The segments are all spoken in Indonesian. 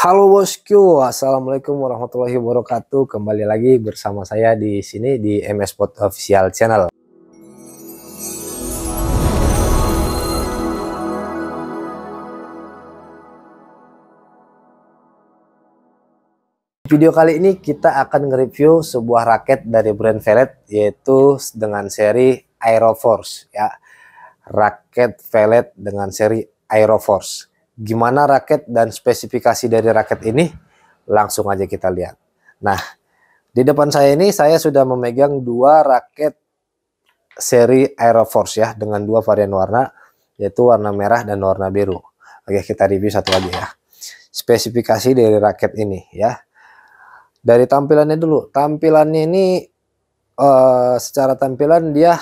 Halo bosku, assalamualaikum warahmatullahi wabarakatuh. Kembali lagi bersama saya di sini di MS Pot Official Channel. Video kali ini kita akan nge-review sebuah raket dari brand Velet yaitu dengan seri Aeroforce ya. Raket Velet dengan seri Aeroforce gimana raket dan spesifikasi dari raket ini langsung aja kita lihat. Nah, di depan saya ini saya sudah memegang dua raket seri Aero Force ya dengan dua varian warna yaitu warna merah dan warna biru. Oke, kita review satu lagi ya. Spesifikasi dari raket ini ya. Dari tampilannya dulu. Tampilannya ini uh, secara tampilan dia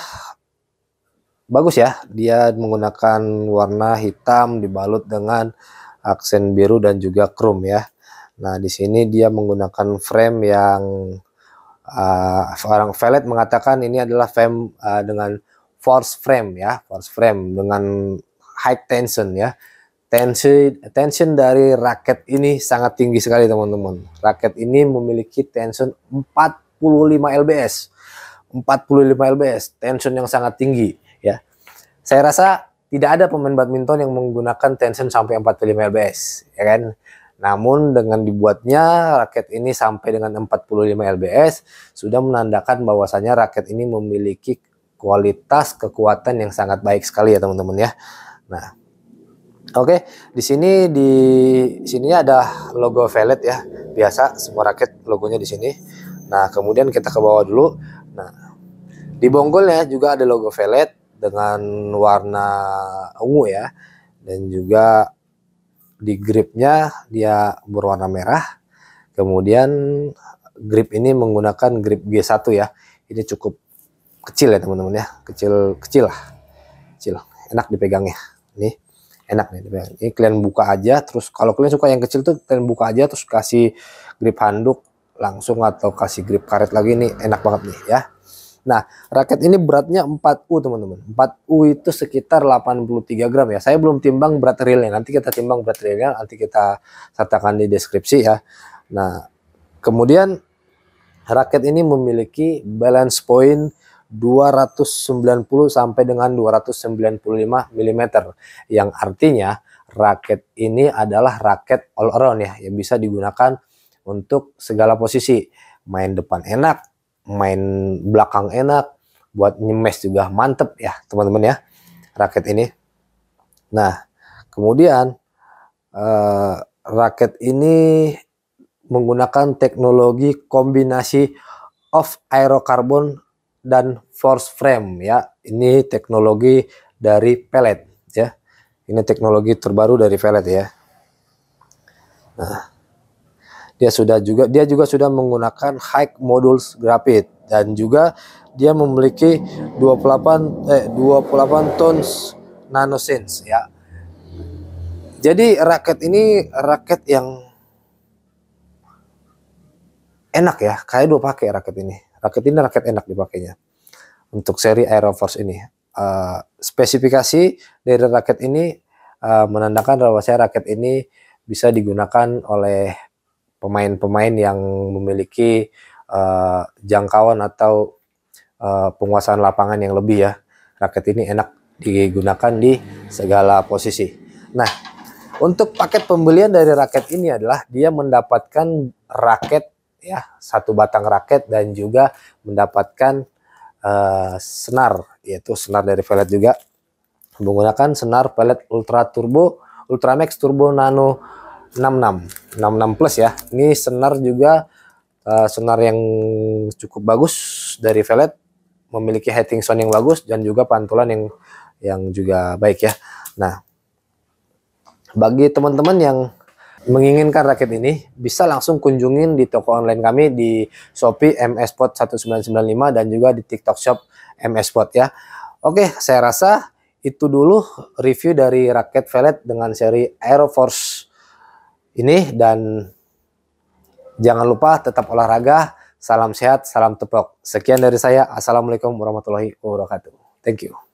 bagus ya. Dia menggunakan warna hitam dibalut dengan aksen biru dan juga chrome ya. Nah, di sini dia menggunakan frame yang uh, orang velvet mengatakan ini adalah frame uh, dengan force frame ya, force frame dengan high tension ya. Tensi, tension dari raket ini sangat tinggi sekali teman-teman. Raket ini memiliki tension 45 lbs. 45 lbs, tension yang sangat tinggi saya rasa tidak ada pemain badminton yang menggunakan tension sampai 45 lbs, ya kan? Namun dengan dibuatnya raket ini sampai dengan 45 lbs sudah menandakan bahwasanya raket ini memiliki kualitas kekuatan yang sangat baik sekali ya teman-teman ya. Nah, Oke, okay, di sini di sini ada logo Velet ya. Biasa semua raket logonya di sini. Nah, kemudian kita ke bawah dulu. Nah, di bonggolnya juga ada logo Velet dengan warna ungu ya dan juga di gripnya dia berwarna merah kemudian grip ini menggunakan grip G1 ya ini cukup kecil ya teman-teman ya kecil kecil lah kecil enak dipegangnya Ini enak nih dipegang. ini kalian buka aja terus kalau kalian suka yang kecil tuh kalian buka aja terus kasih grip handuk langsung atau kasih grip karet lagi ini enak banget nih ya Nah, raket ini beratnya 4U, teman-teman. 4U itu sekitar 83 gram ya. Saya belum timbang berat realnya. Nanti kita timbang berat realnya, nanti kita sertakan di deskripsi ya. Nah, kemudian raket ini memiliki balance point 290 sampai dengan 295 mm yang artinya raket ini adalah raket all around ya yang bisa digunakan untuk segala posisi main depan enak main belakang enak, buat nyemes juga mantep ya teman-teman ya raket ini. Nah kemudian uh, raket ini menggunakan teknologi kombinasi off aerokarbon dan force frame ya. Ini teknologi dari pellet ya. Ini teknologi terbaru dari pellet ya. Nah, dia sudah juga dia juga sudah menggunakan high modules graphite dan juga dia memiliki 28 eh 28 tons nanosens ya. Jadi raket ini raket yang enak ya, kayak dua pakai raket ini. Raket ini raket enak dipakainya. Untuk seri Aeroforce ini. Uh, spesifikasi dari raket ini uh, menandakan bahwa saya raket ini bisa digunakan oleh pemain-pemain yang memiliki uh, jangkauan atau uh, penguasaan lapangan yang lebih ya. Raket ini enak digunakan di segala posisi. Nah, untuk paket pembelian dari raket ini adalah dia mendapatkan raket ya, satu batang raket dan juga mendapatkan uh, senar yaitu senar dari pelet juga menggunakan senar pelet ultra turbo Ultramax Turbo Nano 66 66 plus ya ini senar juga uh, senar yang cukup bagus dari Velet memiliki heading sound yang bagus dan juga pantulan yang yang juga baik ya nah bagi teman-teman yang menginginkan raket ini bisa langsung kunjungin di toko online kami di Shopee MS Spot 1995 dan juga di TikTok Shop MS ya. Oke, saya rasa itu dulu review dari raket Velet dengan seri Air Force ini dan jangan lupa tetap olahraga. Salam sehat, salam tepok. Sekian dari saya. Assalamualaikum warahmatullahi wabarakatuh. Thank you.